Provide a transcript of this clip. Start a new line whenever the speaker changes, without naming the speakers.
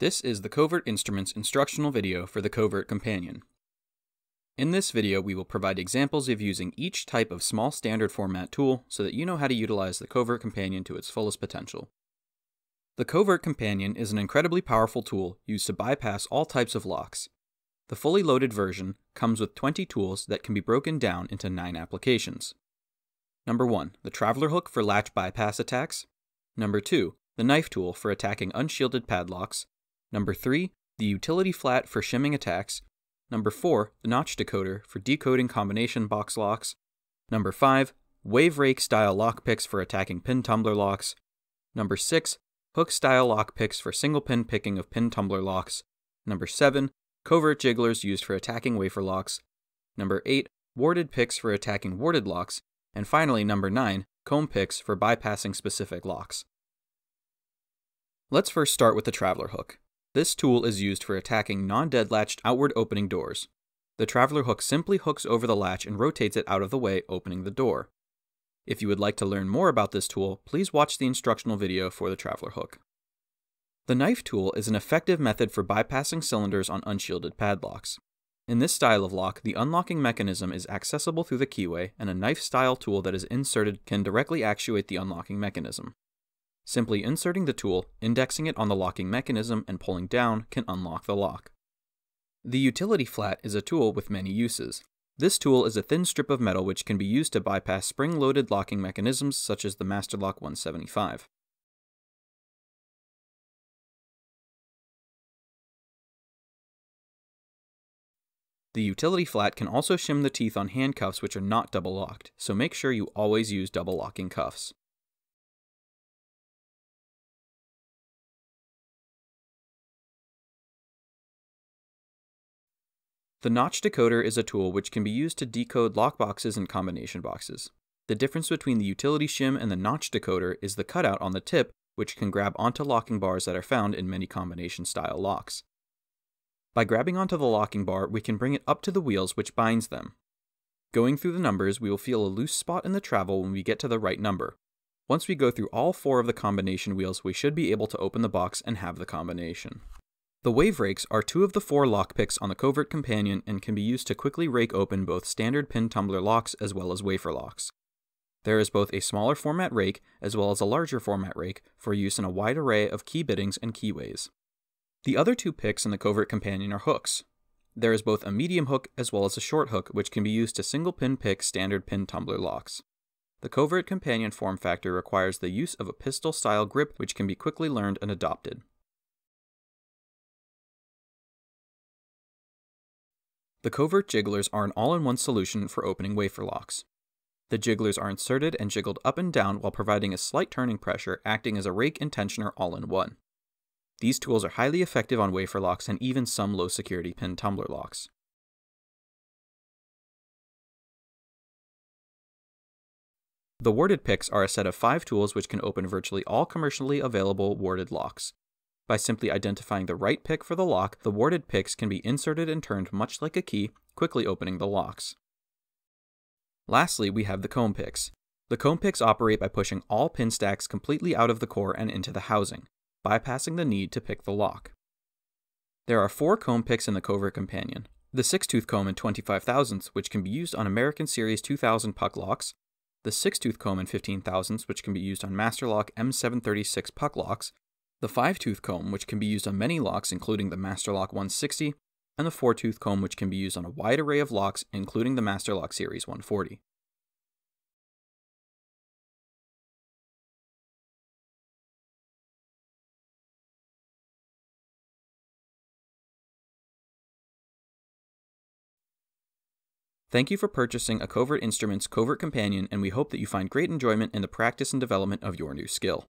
This is the Covert Instruments instructional video for the Covert Companion. In this video, we will provide examples of using each type of small standard format tool so that you know how to utilize the Covert Companion to its fullest potential. The Covert Companion is an incredibly powerful tool used to bypass all types of locks. The fully loaded version comes with 20 tools that can be broken down into 9 applications. Number 1, the Traveler Hook for latch bypass attacks. Number 2, the Knife Tool for attacking unshielded padlocks Number 3, the utility flat for shimming attacks. Number 4, the notch decoder for decoding combination box locks. Number 5, wave rake style lockpicks for attacking pin tumbler locks. Number 6, hook style lockpicks for single pin picking of pin tumbler locks. Number 7, covert jigglers used for attacking wafer locks. Number 8, warded picks for attacking warded locks. And finally, number 9, comb picks for bypassing specific locks. Let's first start with the traveler hook. This tool is used for attacking non-dead latched outward opening doors. The traveler hook simply hooks over the latch and rotates it out of the way, opening the door. If you would like to learn more about this tool, please watch the instructional video for the traveler hook. The knife tool is an effective method for bypassing cylinders on unshielded padlocks. In this style of lock, the unlocking mechanism is accessible through the keyway, and a knife-style tool that is inserted can directly actuate the unlocking mechanism. Simply inserting the tool, indexing it on the locking mechanism, and pulling down can unlock the lock. The utility flat is a tool with many uses.
This tool is a thin strip of metal which can be used to bypass spring-loaded locking mechanisms such as the Masterlock 175. The utility flat can also shim the teeth on handcuffs which are not double locked, so make sure you always use double locking cuffs. The notch decoder is a tool which can be used to decode lockboxes and combination boxes. The difference between the utility shim and the
notch decoder is the cutout on the tip, which can grab onto locking bars that are found in many combination style locks. By grabbing onto the locking bar, we can bring it up to the wheels which binds them. Going through the numbers, we will feel a loose spot in the travel when we get to the right number. Once we go through all four of the combination wheels, we should be able to open the box and have the combination. The wave rakes are two of the four lockpicks on the Covert Companion and can be used to quickly rake open both standard pin tumbler locks as well as wafer locks. There is both a smaller format rake as well as a larger format rake for use in a wide array of key biddings and keyways. The other two picks in the Covert Companion are hooks. There is both a medium hook as well as a short hook which can be used to single pin pick standard pin tumbler locks. The Covert Companion form factor
requires the use of a pistol style grip which can be quickly learned and adopted. The covert jigglers are an all-in-one solution for opening wafer locks. The jigglers are inserted and jiggled up and down while
providing a slight turning pressure, acting as a rake and tensioner all in one. These tools are highly
effective on wafer locks and even some low security pin tumbler locks. The warded picks are a set of five tools which can open virtually all commercially available warded locks. By simply identifying
the right pick for the lock, the warded picks can be inserted and turned much like a key, quickly opening the locks. Lastly, we have the comb picks. The comb picks operate by pushing all pin stacks completely out of the core and into the housing, bypassing the need to pick the lock. There are four comb picks in the Covert Companion. The six-tooth comb in 25 thousandths, which can be used on American Series 2000 puck locks, the six-tooth comb in 15 thousandths, which can be used on Master Lock M736 puck locks, the 5-tooth comb, which can be used on many locks including the Master Lock 160, and the 4-tooth comb, which can be used on a wide array of locks
including the Master Lock Series 140. Thank you for purchasing a Covert Instruments Covert Companion, and we hope that you find great enjoyment in the practice and development of your new skill.